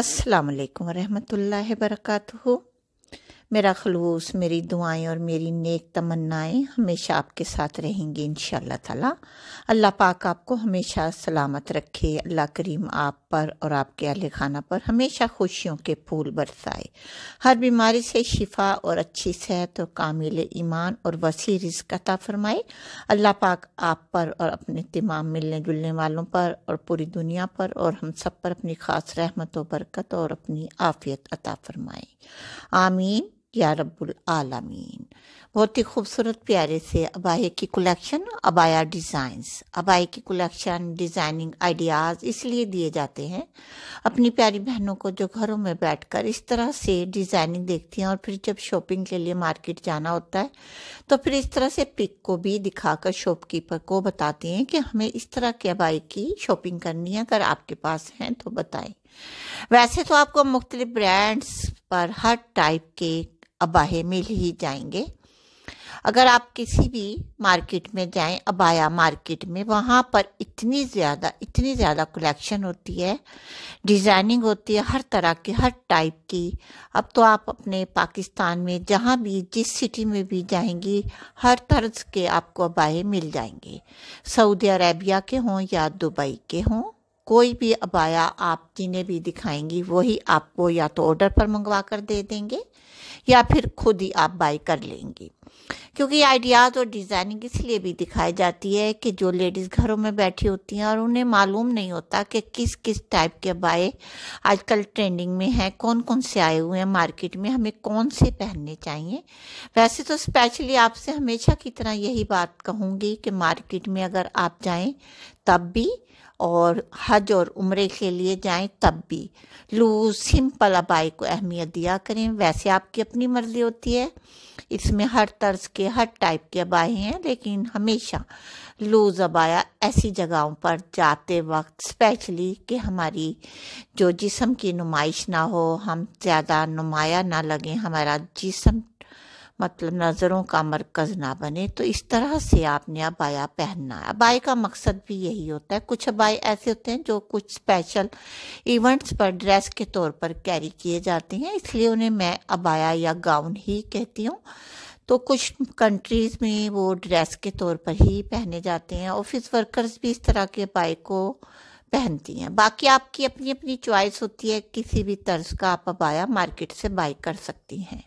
अस्सलाम वालेकुम रहमतुल्लाहि मेरा खलूस मेरी दुआएं और मेरी नेक तमन्नाएं हमेशा आपके साथ रहेंगी इन ताला अल्लाह पाक आपको हमेशा सलामत रखे अल्लाह करीम आप पर और आपके अहल खाना पर हमेशा खुशियों के फूल बरसाए हर बीमारी से शिफा और अच्छी सेहत और कामिल ईमान और वसी रिज्क अता फरमाए अल्लाह पाक आप पर और अपने तमाम मिलने जुलने वालों पर और पूरी दुनिया पर और हम सब पर अपनी खास रहमत व बरकत और अपनी आफियत अता फरमाए आमीन या रब्बुल आलमीन बहुत ही खूबसूरत प्यारे से अबाए की कलेक्शन अबाया डिज़ाइंस अबाए की कलेक्शन डिज़ाइनिंग आइडियाज़ इसलिए दिए जाते हैं अपनी प्यारी बहनों को जो घरों में बैठकर इस तरह से डिज़ाइनिंग देखती हैं और फिर जब शॉपिंग के लिए मार्केट जाना होता है तो फिर इस तरह से पिक को भी दिखाकर शॉपकीपर को बताती हैं कि हमें इस तरह के अबाए की शॉपिंग करनी है अगर आपके पास हैं तो बताएं वैसे तो आपको मुख्तलिफ ब्रांड्स पर हर टाइप के अबाहे मिल ही जाएंगे अगर आप किसी भी मार्केट में जाएं अबाया मार्केट में वहाँ पर इतनी ज़्यादा इतनी ज़्यादा कलेक्शन होती है डिज़ाइनिंग होती है हर तरह की हर टाइप की अब तो आप अपने पाकिस्तान में जहाँ भी जिस सिटी में भी जाएंगी हर तर्ज के आपको अबाए मिल जाएंगे सऊदी अरेबिया के हों या दुबई के हों कोई भी अबाया आप जिन्हें भी दिखाएंगी वही आपको या तो ऑर्डर पर मंगवा कर दे देंगे या फिर खुद ही आप बाई कर लेंगी क्योंकि आइडियाज़ और डिज़ाइनिंग इसलिए भी दिखाई जाती है कि जो लेडीज़ घरों में बैठी होती हैं और उन्हें मालूम नहीं होता कि किस किस टाइप के बाए आजकल ट्रेंडिंग में हैं कौन कौन से आए हुए हैं मार्केट में हमें कौन से पहनने चाहिए वैसे तो स्पेशली आपसे हमेशा की तरह यही बात कहूँगी कि मार्केट में अगर आप जाएँ तब भी और हज और उम्र के लिए जाएं तब भी लूज सिंपल अबाई को अहमियत दिया करें वैसे आपकी अपनी मर्ज़ी होती है इसमें हर तर्ज के हर टाइप के अबाए हैं लेकिन हमेशा लूज अबाया ऐसी जगहों पर जाते वक्त स्पेशली कि हमारी जो जिसम की नुमाइश ना हो हम ज़्यादा नुमाया ना लगें हमारा जिसम मतलब नज़रों का मरकज़ ना बने तो इस तरह से आपने अबाया पहनना है अबाए का मकसद भी यही होता है कुछ अबाए ऐसे होते हैं जो कुछ स्पेशल इवेंट्स पर ड्रेस के तौर पर कैरी किए जाते हैं इसलिए उन्हें मैं अबाया या गाउन ही कहती हूँ तो कुछ कंट्रीज़ में वो ड्रेस के तौर पर ही पहने जाते हैं ऑफिस वर्कर्स भी इस तरह के अबाए को पहनती हैं बाकी आपकी अपनी अपनी चॉइस होती है किसी भी तर्ज का आप अबाया मार्केट से बाई कर सकती हैं